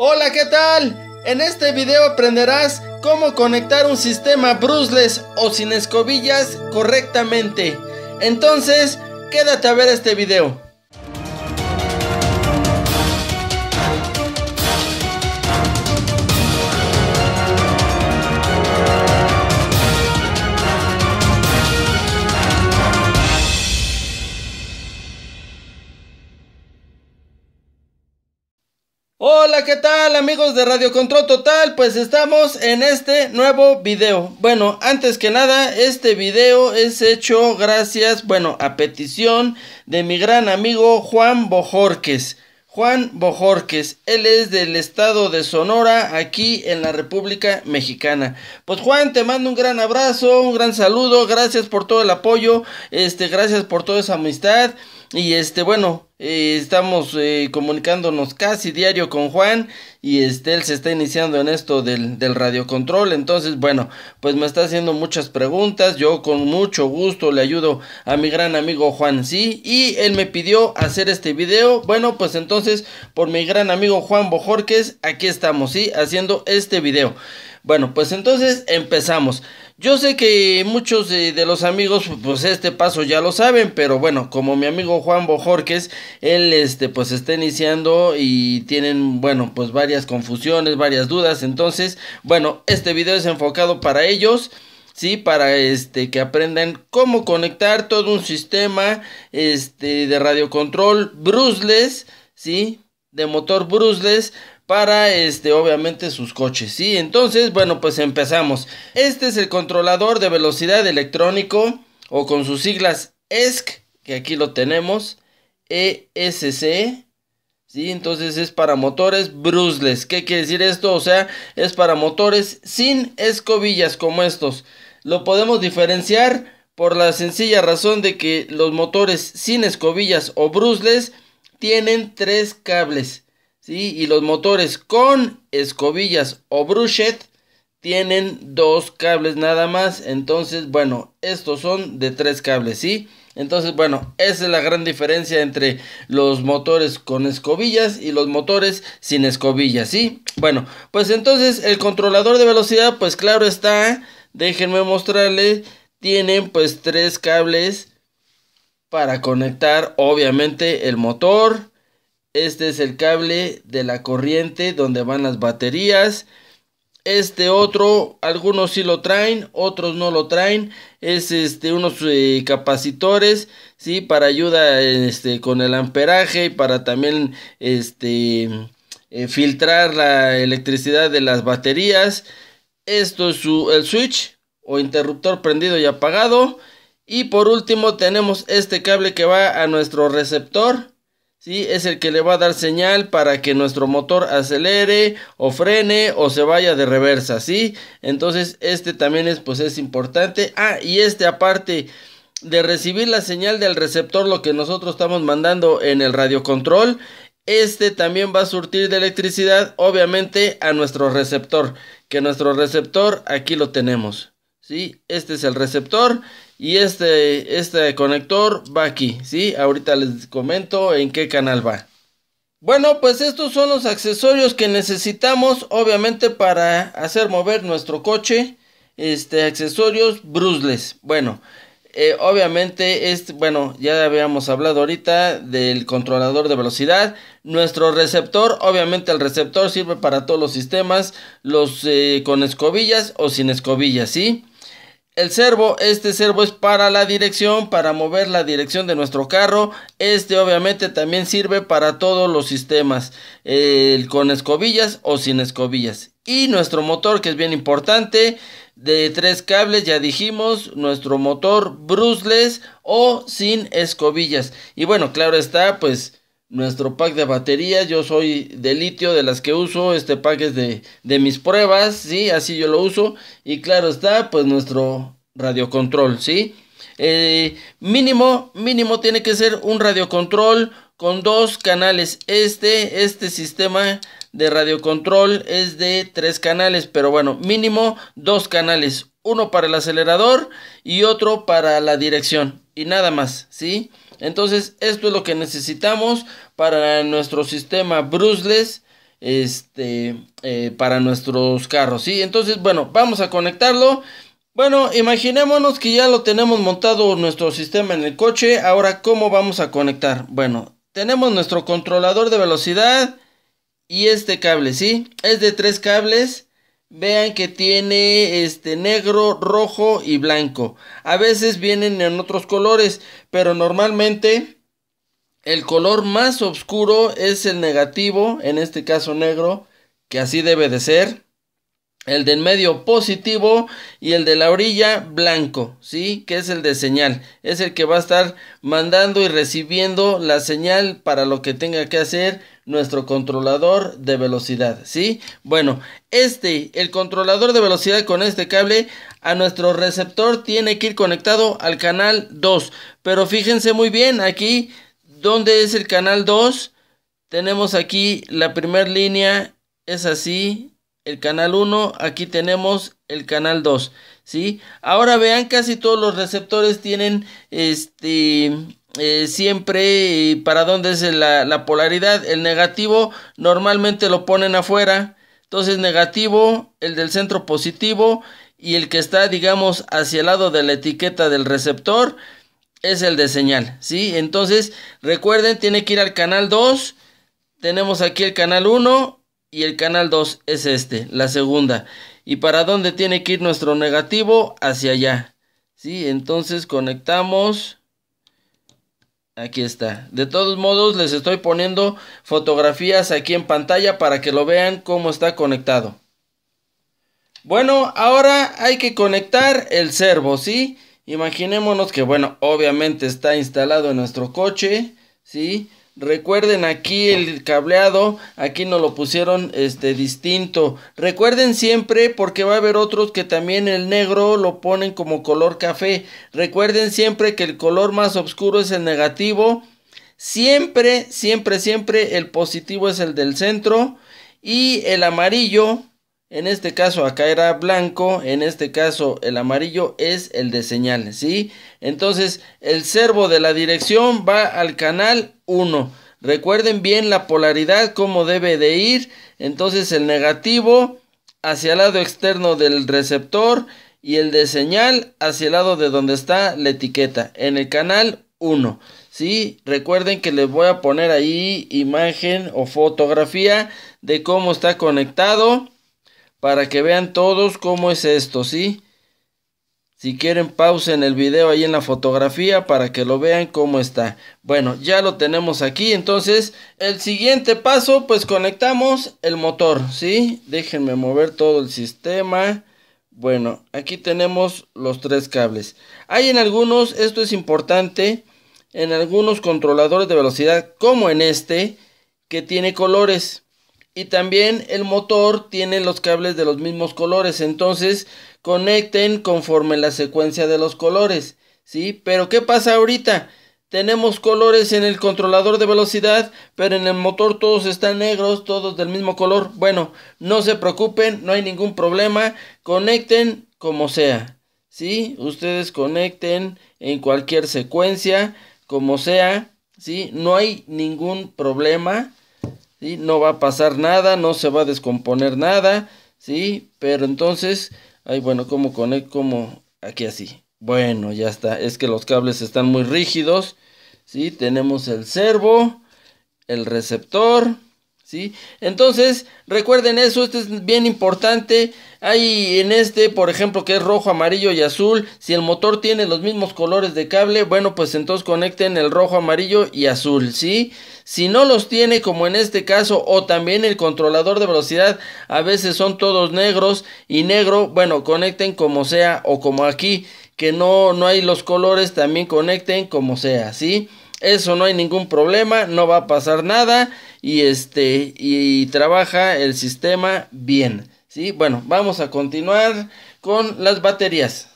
Hola, ¿qué tal? En este video aprenderás cómo conectar un sistema brushless o sin escobillas correctamente. Entonces, quédate a ver este video. Hola, ¿qué tal amigos de Radio Control Total? Pues estamos en este nuevo video. Bueno, antes que nada, este video es hecho gracias, bueno, a petición de mi gran amigo Juan Bojorques. Juan Bojorques, él es del estado de Sonora, aquí en la República Mexicana. Pues Juan, te mando un gran abrazo, un gran saludo, gracias por todo el apoyo, este, gracias por toda esa amistad. Y este, bueno, eh, estamos eh, comunicándonos casi diario con Juan y este, él se está iniciando en esto del, del radiocontrol. Entonces, bueno, pues me está haciendo muchas preguntas. Yo con mucho gusto le ayudo a mi gran amigo Juan, sí. Y él me pidió hacer este video. Bueno, pues entonces, por mi gran amigo Juan Bojorques, aquí estamos, sí, haciendo este video. Bueno, pues entonces empezamos. Yo sé que muchos de, los amigos, pues este paso ya lo saben, pero bueno, como mi amigo Juan Bojorques, él este, pues está iniciando y tienen, bueno, pues varias confusiones, varias dudas. Entonces, bueno, este video es enfocado para ellos. Sí, para este que aprendan cómo conectar todo un sistema este de radiocontrol brushless, sí, de motor brushless para este obviamente sus coches y entonces bueno pues empezamos este es el controlador de velocidad electrónico o con sus siglas ESC que aquí lo tenemos ESC sí entonces es para motores brushless. qué quiere decir esto o sea es para motores sin escobillas como estos lo podemos diferenciar por la sencilla razón de que los motores sin escobillas o brushless tienen tres cables y los motores con escobillas o brushet tienen dos cables nada más. Entonces, bueno, estos son de tres cables, ¿sí? Entonces, bueno, esa es la gran diferencia entre los motores con escobillas y los motores sin escobillas, ¿sí? Bueno, pues entonces el controlador de velocidad, pues claro está, déjenme mostrarles, tienen pues tres cables para conectar obviamente el motor, este es el cable de la corriente donde van las baterías. Este otro, algunos sí lo traen, otros no lo traen. Es este, unos eh, capacitores, sí, para ayuda este, con el amperaje y para también este, eh, filtrar la electricidad de las baterías. Esto es el switch o interruptor prendido y apagado. Y por último tenemos este cable que va a nuestro receptor es el que le va a dar señal para que nuestro motor acelere o frene o se vaya de reversa, ¿sí? Entonces este también es, pues es importante. Ah, y este aparte de recibir la señal del receptor, lo que nosotros estamos mandando en el radiocontrol, este también va a surtir de electricidad, obviamente, a nuestro receptor. Que nuestro receptor aquí lo tenemos. ¿sí? Este es el receptor y este, este conector va aquí, ¿sí? Ahorita les comento en qué canal va. Bueno, pues estos son los accesorios que necesitamos, obviamente, para hacer mover nuestro coche. Este, accesorios brusles. Bueno, eh, obviamente, bueno, ya habíamos hablado ahorita del controlador de velocidad. Nuestro receptor, obviamente el receptor sirve para todos los sistemas, los eh, con escobillas o sin escobillas, ¿sí? sí el servo, este servo es para la dirección, para mover la dirección de nuestro carro. Este obviamente también sirve para todos los sistemas, con escobillas o sin escobillas. Y nuestro motor, que es bien importante, de tres cables, ya dijimos, nuestro motor brusles o sin escobillas. Y bueno, claro está, pues nuestro pack de baterías. Yo soy de litio, de las que uso. Este pack es de, mis pruebas, ¿sí? Así yo lo uso. Y claro está, pues nuestro radiocontrol, ¿sí? Eh, mínimo, mínimo tiene que ser un radiocontrol con dos canales. Este, este sistema de radiocontrol es de tres canales, pero bueno, mínimo dos canales. Uno para el acelerador y otro para la dirección y nada más, ¿sí? Entonces, esto es lo que necesitamos para nuestro sistema brushless, este, eh, para nuestros carros, ¿sí? Entonces, bueno, vamos a conectarlo. Bueno, imaginémonos que ya lo tenemos montado nuestro sistema en el coche. Ahora, ¿cómo vamos a conectar? Bueno, tenemos nuestro controlador de velocidad y este cable, ¿sí? Es de tres cables. Vean que tiene este negro, rojo y blanco. A veces vienen en otros colores, pero normalmente el color más oscuro es el negativo, en este caso negro, que así debe de ser. El del medio positivo y el de la orilla blanco, ¿sí? Que es el de señal. Es el que va a estar mandando y recibiendo la señal para lo que tenga que hacer nuestro controlador de velocidad, ¿sí? Bueno, este, el controlador de velocidad con este cable a nuestro receptor tiene que ir conectado al canal 2. Pero fíjense muy bien aquí, ¿dónde es el canal 2? Tenemos aquí la primera línea, es así, el canal 1, aquí tenemos el canal 2, ¿sí? Ahora vean, casi todos los receptores tienen este eh, siempre eh, para dónde es la, polaridad. El negativo normalmente lo ponen afuera. Entonces negativo, el del centro positivo y el que está digamos hacia el lado de la etiqueta del receptor es el de señal. ¿sí? Entonces recuerden, tiene que ir al canal 2. Tenemos aquí el canal 1 y el canal 2 es este, la segunda. ¿Y para dónde tiene que ir nuestro negativo? Hacia allá. ¿sí? Entonces conectamos Aquí está. De todos modos, les estoy poniendo fotografías aquí en pantalla para que lo vean cómo está conectado. Bueno, ahora hay que conectar el servo, ¿sí? Imaginémonos que, bueno, obviamente está instalado en nuestro coche, ¿sí? Recuerden aquí el cableado, aquí nos lo pusieron este distinto. Recuerden siempre porque va a haber otros que también el negro lo ponen como color café. Recuerden siempre que el color más oscuro es el negativo. Siempre, siempre, siempre el positivo es el del centro y el amarillo en este caso acá era blanco, en este caso el amarillo es el de señal, ¿sí? Entonces el servo de la dirección va al canal 1. Recuerden bien la polaridad, cómo debe de ir. Entonces el negativo hacia el lado externo del receptor y el de señal hacia el lado de donde está la etiqueta, en el canal 1. ¿sí? Recuerden que les voy a poner ahí imagen o fotografía de cómo está conectado para que vean todos cómo es esto, ¿sí? Si quieren pausen el video ahí en la fotografía para que lo vean cómo está. Bueno, ya lo tenemos aquí. Entonces, el siguiente paso, pues conectamos el motor, ¿sí? Déjenme mover todo el sistema. Bueno, aquí tenemos los tres cables. Hay en algunos, esto es importante, en algunos controladores de velocidad, como en este, que tiene colores y también el motor tiene los cables de los mismos colores. Entonces conecten conforme la secuencia de los colores. ¿Sí? Pero ¿qué pasa ahorita? Tenemos colores en el controlador de velocidad, pero en el motor todos están negros, todos del mismo color. Bueno, no se preocupen, no hay ningún problema. Conecten como sea. ¿Sí? Ustedes conecten en cualquier secuencia, como sea. ¿Sí? No hay ningún problema. No va a pasar nada, no se va a descomponer nada, ¿sí? Pero entonces, ahí bueno, ¿cómo conecto, como aquí así. Bueno, ya está, es que los cables están muy rígidos, ¿sí? Tenemos el servo, el receptor, ¿sí? Entonces, recuerden eso, esto es bien importante. Hay en este, por ejemplo, que es rojo, amarillo y azul. Si el motor tiene los mismos colores de cable, bueno, pues entonces conecten el rojo, amarillo y azul, ¿sí? Si no los tiene, como en este caso, o también el controlador de velocidad, a veces son todos negros y negro, bueno, conecten como sea o como aquí, que no, no hay los colores, también conecten como sea, ¿sí? Eso no hay ningún problema, no va a pasar nada y este y trabaja el sistema bien, ¿sí? Bueno, vamos a continuar con las baterías.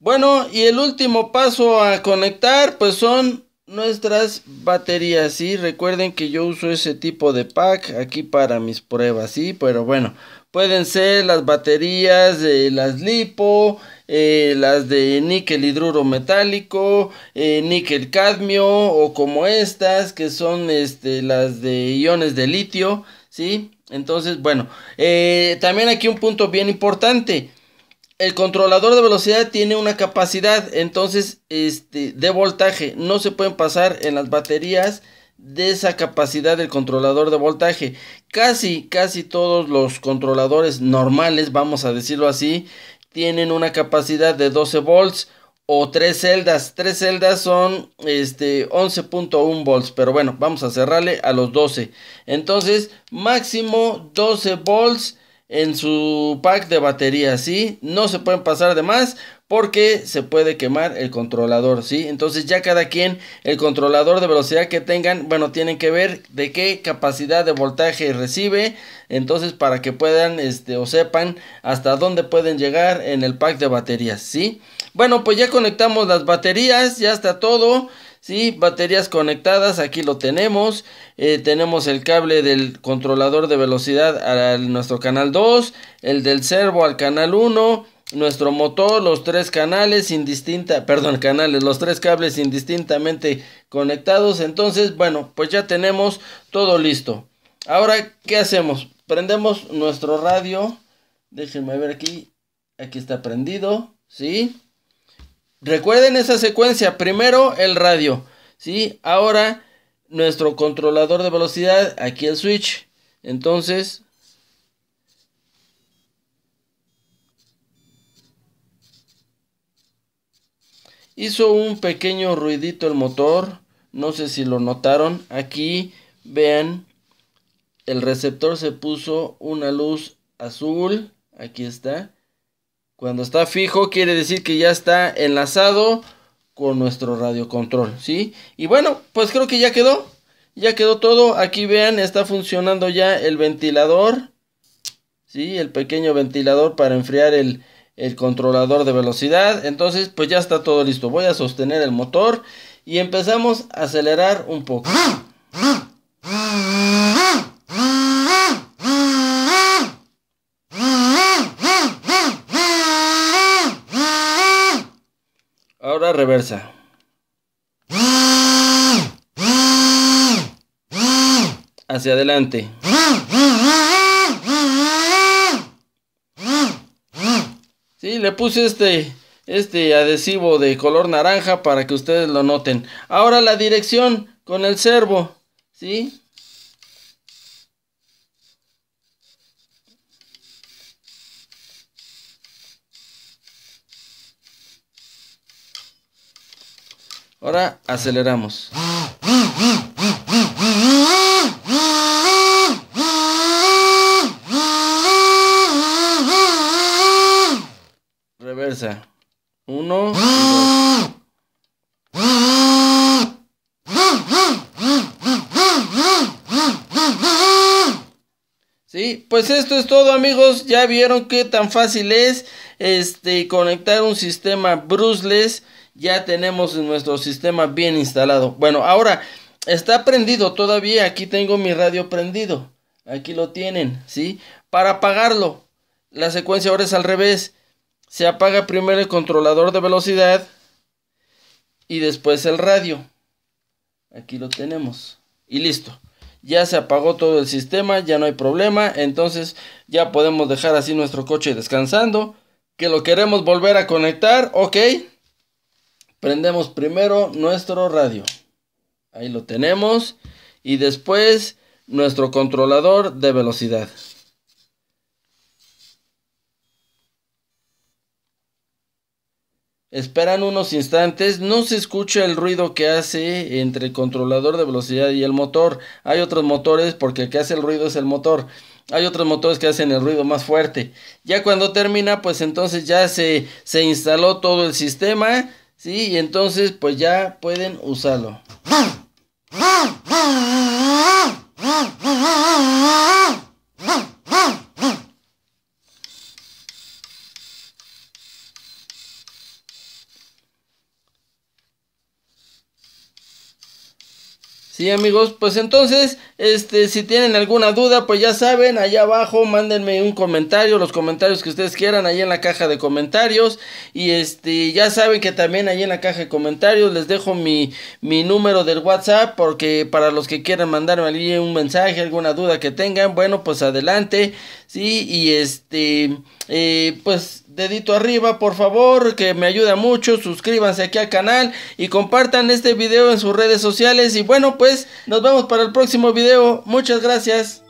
Bueno, y el último paso a conectar pues son nuestras baterías, ¿sí? Recuerden que yo uso ese tipo de pack aquí para mis pruebas, ¿sí? Pero bueno, pueden ser las baterías, de las lipo, eh, las de níquel hidruro metálico, eh, níquel cadmio o como estas que son este, las de iones de litio, ¿sí? Entonces, bueno, eh, también aquí un punto bien importante el controlador de velocidad tiene una capacidad, entonces, este, de voltaje. No se pueden pasar en las baterías de esa capacidad del controlador de voltaje. Casi, casi todos los controladores normales, vamos a decirlo así, tienen una capacidad de 12 volts o 3 celdas. 3 celdas son este 11.1 volts, pero bueno, vamos a cerrarle a los 12. Entonces, máximo 12 volts en su pack de baterías, ¿sí? No se pueden pasar de más porque se puede quemar el controlador, ¿sí? Entonces ya cada quien el controlador de velocidad que tengan, bueno, tienen que ver de qué capacidad de voltaje recibe, entonces para que puedan este o sepan hasta dónde pueden llegar en el pack de baterías, ¿sí? Bueno, pues ya conectamos las baterías, ya está todo. Sí, baterías conectadas, aquí lo tenemos. Eh, tenemos el cable del controlador de velocidad a nuestro canal 2, el del servo al canal 1, nuestro motor, los tres canales indistinta, perdón, canales, los tres cables indistintamente conectados. Entonces, bueno, pues ya tenemos todo listo. Ahora, ¿qué hacemos? Prendemos nuestro radio. Déjenme ver aquí. Aquí está prendido, ¿sí? Recuerden esa secuencia. Primero el radio. ¿sí? Ahora nuestro controlador de velocidad. Aquí el switch. Entonces. Hizo un pequeño ruidito el motor. No sé si lo notaron. Aquí vean. El receptor se puso una luz azul. Aquí está. Cuando está fijo quiere decir que ya está enlazado con nuestro radiocontrol, ¿sí? Y bueno, pues creo que ya quedó. Ya quedó todo. Aquí vean, está funcionando ya el ventilador. ¿Sí? El pequeño ventilador para enfriar el, el controlador de velocidad. Entonces, pues ya está todo listo. Voy a sostener el motor y empezamos a acelerar un poco. Ah, ah. adelante. Sí, le puse este, este adhesivo de color naranja para que ustedes lo noten. Ahora la dirección con el servo, ¿sí? Ahora aceleramos. 1 Sí, pues esto es todo amigos, ya vieron qué tan fácil es este conectar un sistema bruceless. ya tenemos nuestro sistema bien instalado. Bueno, ahora está prendido todavía, aquí tengo mi radio prendido. Aquí lo tienen, ¿sí? Para apagarlo, la secuencia ahora es al revés se apaga primero el controlador de velocidad y después el radio. Aquí lo tenemos. Y listo. Ya se apagó todo el sistema, ya no hay problema. Entonces ya podemos dejar así nuestro coche descansando. Que lo queremos volver a conectar. Ok. Prendemos primero nuestro radio. Ahí lo tenemos. Y después nuestro controlador de velocidad. Esperan unos instantes, no se escucha el ruido que hace entre el controlador de velocidad y el motor. Hay otros motores porque el que hace el ruido es el motor. Hay otros motores que hacen el ruido más fuerte. Ya cuando termina, pues entonces ya se, se instaló todo el sistema, ¿sí? Y entonces pues ya pueden usarlo. Sí, amigos, pues entonces este, si tienen alguna duda, pues ya saben, allá abajo mándenme un comentario, los comentarios que ustedes quieran, ahí en la caja de comentarios. Y este, ya saben que también ahí en la caja de comentarios les dejo mi, mi número del WhatsApp, porque para los que quieran mandarme un mensaje, alguna duda que tengan, bueno, pues adelante, sí, y este, eh, pues dedito arriba, por favor, que me ayuda mucho. Suscríbanse aquí al canal y compartan este video en sus redes sociales. Y bueno, pues nos vemos para el próximo video. Muchas gracias.